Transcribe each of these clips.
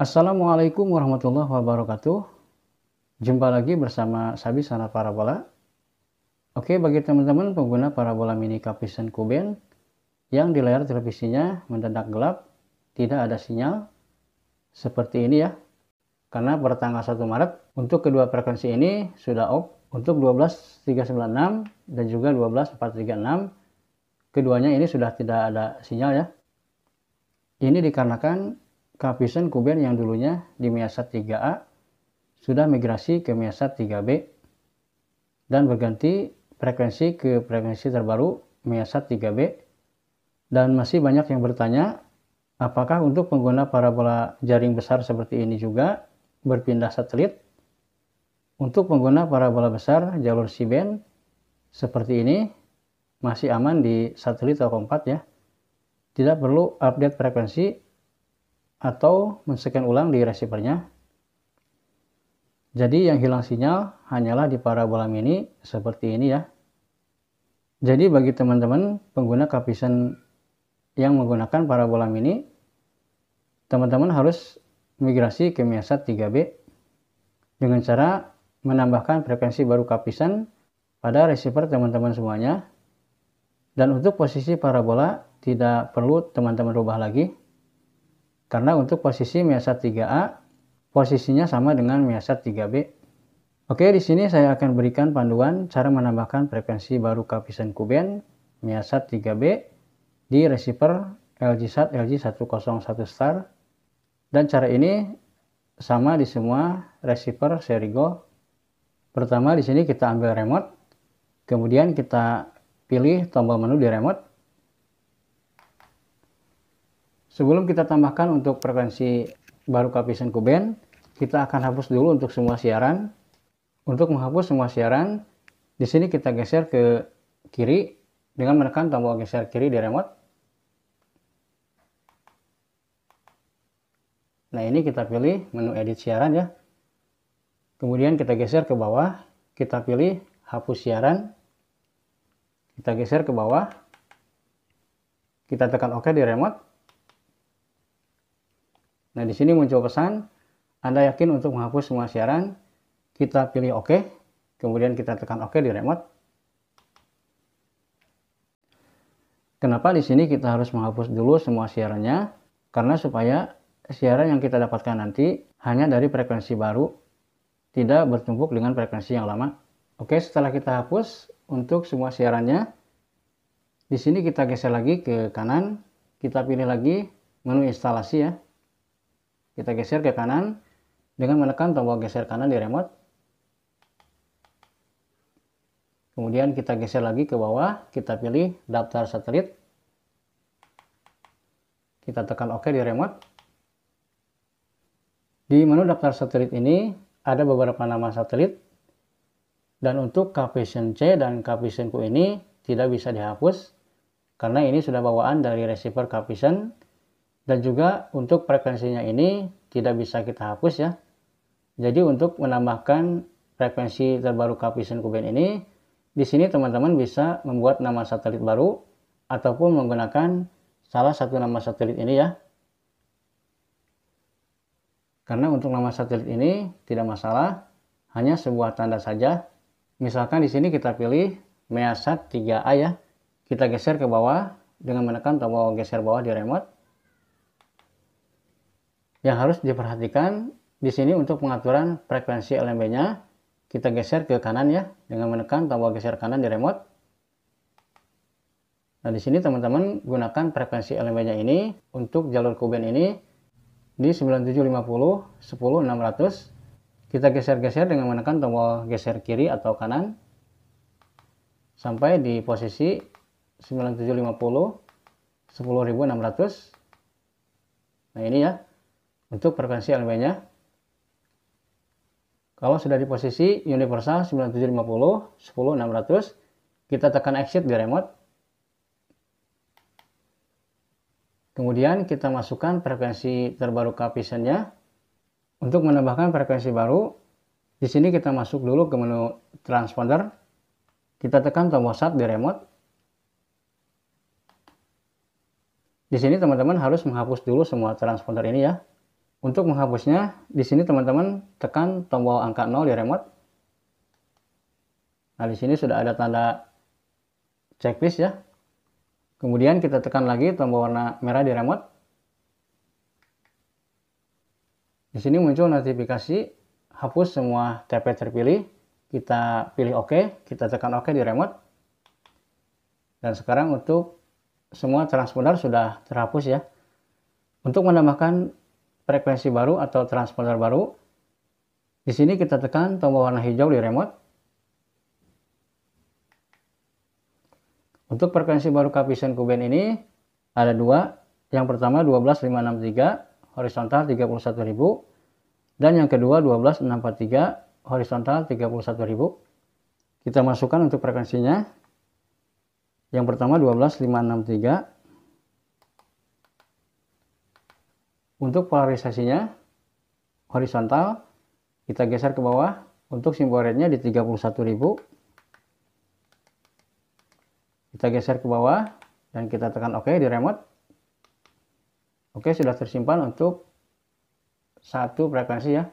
Assalamualaikum warahmatullahi wabarakatuh. Jumpa lagi bersama Sabi Sana Parabola. Oke, bagi teman-teman pengguna parabola mini Kapisan Kuben yang di layar televisinya mendadak gelap, tidak ada sinyal seperti ini ya. Karena pada tanggal 1 Maret untuk kedua frekuensi ini sudah off untuk 12396 dan juga 12436. Keduanya ini sudah tidak ada sinyal ya. Ini dikarenakan kehabisan Kuben yang dulunya di Miasat 3A sudah migrasi ke Miasat 3B dan berganti frekuensi ke frekuensi terbaru Miasat 3B dan masih banyak yang bertanya apakah untuk pengguna parabola jaring besar seperti ini juga berpindah satelit untuk pengguna parabola besar jalur C-band seperti ini masih aman di satelit Telkom 4 ya tidak perlu update frekuensi atau men-scan ulang di receivernya. Jadi yang hilang sinyal hanyalah di parabola mini seperti ini ya. Jadi bagi teman-teman pengguna kapisan yang menggunakan parabola mini, teman-teman harus migrasi ke Miasat 3B dengan cara menambahkan frekuensi baru kapisan pada receiver teman-teman semuanya. Dan untuk posisi parabola tidak perlu teman-teman rubah lagi karena untuk posisi miasat 3A, posisinya sama dengan miasat 3B. Oke, di sini saya akan berikan panduan cara menambahkan frekuensi baru kapisan kuben miasat 3B di receiver LGSAT LG101 star. Dan cara ini sama di semua receiver seri Go. Pertama di sini kita ambil remote, kemudian kita pilih tombol menu di remote, Sebelum kita tambahkan untuk frekuensi baru Kapisan Kuben, kita akan hapus dulu untuk semua siaran. Untuk menghapus semua siaran, di sini kita geser ke kiri dengan menekan tombol geser kiri di remote. Nah ini kita pilih menu edit siaran ya. Kemudian kita geser ke bawah, kita pilih hapus siaran. Kita geser ke bawah, kita tekan OK di remote. Nah, di sini muncul pesan, Anda yakin untuk menghapus semua siaran? Kita pilih OK, kemudian kita tekan OK di remote. Kenapa di sini kita harus menghapus dulu semua siarannya? Karena supaya siaran yang kita dapatkan nanti hanya dari frekuensi baru, tidak bertumpuk dengan frekuensi yang lama. Oke, setelah kita hapus untuk semua siarannya, di sini kita geser lagi ke kanan, kita pilih lagi menu instalasi ya. Kita geser ke kanan dengan menekan tombol geser kanan di remote. Kemudian kita geser lagi ke bawah, kita pilih daftar satelit. Kita tekan OK di remote. Di menu daftar satelit ini ada beberapa nama satelit. Dan untuk Caption C dan Caption Q ini tidak bisa dihapus karena ini sudah bawaan dari receiver Caption dan juga untuk frekuensinya ini tidak bisa kita hapus ya jadi untuk menambahkan frekuensi terbaru kapisan Kuben ini di sini teman-teman bisa membuat nama satelit baru ataupun menggunakan salah satu nama satelit ini ya karena untuk nama satelit ini tidak masalah hanya sebuah tanda saja misalkan di sini kita pilih Measat 3A ya kita geser ke bawah dengan menekan tombol geser bawah di remote yang harus diperhatikan di sini untuk pengaturan frekuensi LMB-nya, kita geser ke kanan ya dengan menekan tombol geser kanan di remote. Nah, di sini teman-teman gunakan frekuensi LMB-nya ini untuk jalur kuben ini di 9750 10600. Kita geser-geser dengan menekan tombol geser kiri atau kanan sampai di posisi 9750 10600. Nah, ini ya untuk frekuensi LB-nya. Kalau sudah di posisi universal 9750, 10600, kita tekan exit di remote. Kemudian kita masukkan frekuensi terbaru kapisannya. Untuk menambahkan frekuensi baru, di sini kita masuk dulu ke menu transponder. Kita tekan tombol Start di remote. Di sini teman-teman harus menghapus dulu semua transponder ini ya, untuk menghapusnya, di sini teman-teman tekan tombol angka 0 di remote. Nah, di sini sudah ada tanda checklist ya. Kemudian kita tekan lagi tombol warna merah di remote. Di sini muncul notifikasi hapus semua TP terpilih. Kita pilih OK, kita tekan OK di remote. Dan sekarang untuk semua transponder sudah terhapus ya. Untuk menambahkan frekuensi baru atau transponder baru. Di sini kita tekan tombol warna hijau di remote. Untuk frekuensi baru kapisan Kuben ini ada dua. Yang pertama 12563 horizontal 31000 dan yang kedua 12643 horizontal 31000. Kita masukkan untuk frekuensinya. Yang pertama 12563 Untuk polarisasinya horizontal kita geser ke bawah untuk simbol rate-nya di 31.000 kita geser ke bawah dan kita tekan OK di remote Oke sudah tersimpan untuk satu frekuensi ya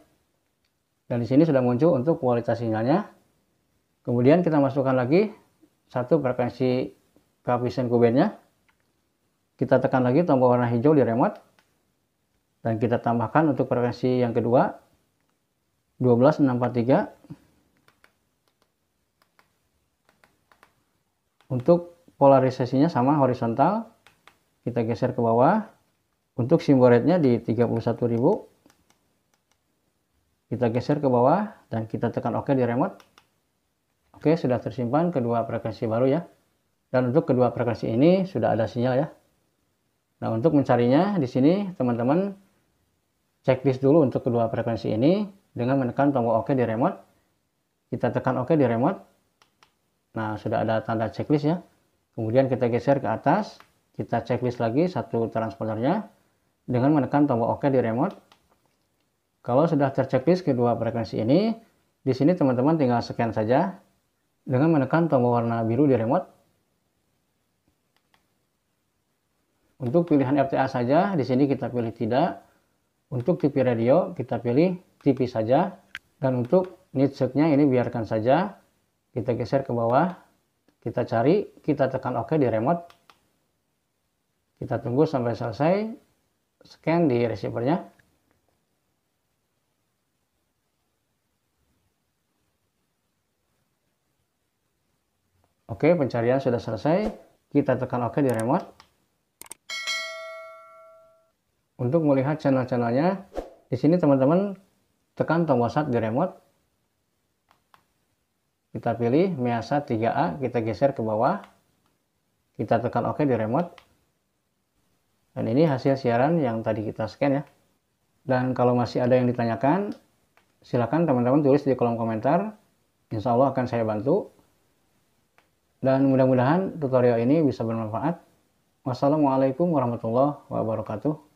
dan di sini sudah muncul untuk kualitas sinyalnya kemudian kita masukkan lagi satu frekuensi coefficient kubennya. kita tekan lagi tombol warna hijau di remote dan kita tambahkan untuk frekuensi yang kedua 12643 untuk polarisasinya sama horizontal kita geser ke bawah untuk simbol rate-nya di 31.000 kita geser ke bawah dan kita tekan OK di remote Oke sudah tersimpan kedua frekuensi baru ya dan untuk kedua frekuensi ini sudah ada sinyal ya Nah untuk mencarinya di sini teman-teman checklist dulu untuk kedua frekuensi ini dengan menekan tombol OK di remote. Kita tekan OK di remote. Nah, sudah ada tanda checklist ya. Kemudian kita geser ke atas, kita checklist lagi satu transpondernya dengan menekan tombol OK di remote. Kalau sudah terchecklist kedua frekuensi ini, di sini teman-teman tinggal scan saja dengan menekan tombol warna biru di remote. Untuk pilihan RTA saja, di sini kita pilih tidak untuk TV radio kita pilih TV saja dan untuk nitsetnya ini biarkan saja. Kita geser ke bawah, kita cari, kita tekan OK di remote. Kita tunggu sampai selesai scan di receivernya. Oke, pencarian sudah selesai. Kita tekan OK di remote. Untuk melihat channel-channelnya, di sini teman-teman tekan tombol Start di remote. Kita pilih Measa 3A, kita geser ke bawah. Kita tekan OK di remote. Dan ini hasil siaran yang tadi kita scan ya. Dan kalau masih ada yang ditanyakan, silakan teman-teman tulis di kolom komentar. Insya Allah akan saya bantu. Dan mudah-mudahan tutorial ini bisa bermanfaat. Wassalamualaikum warahmatullahi wabarakatuh.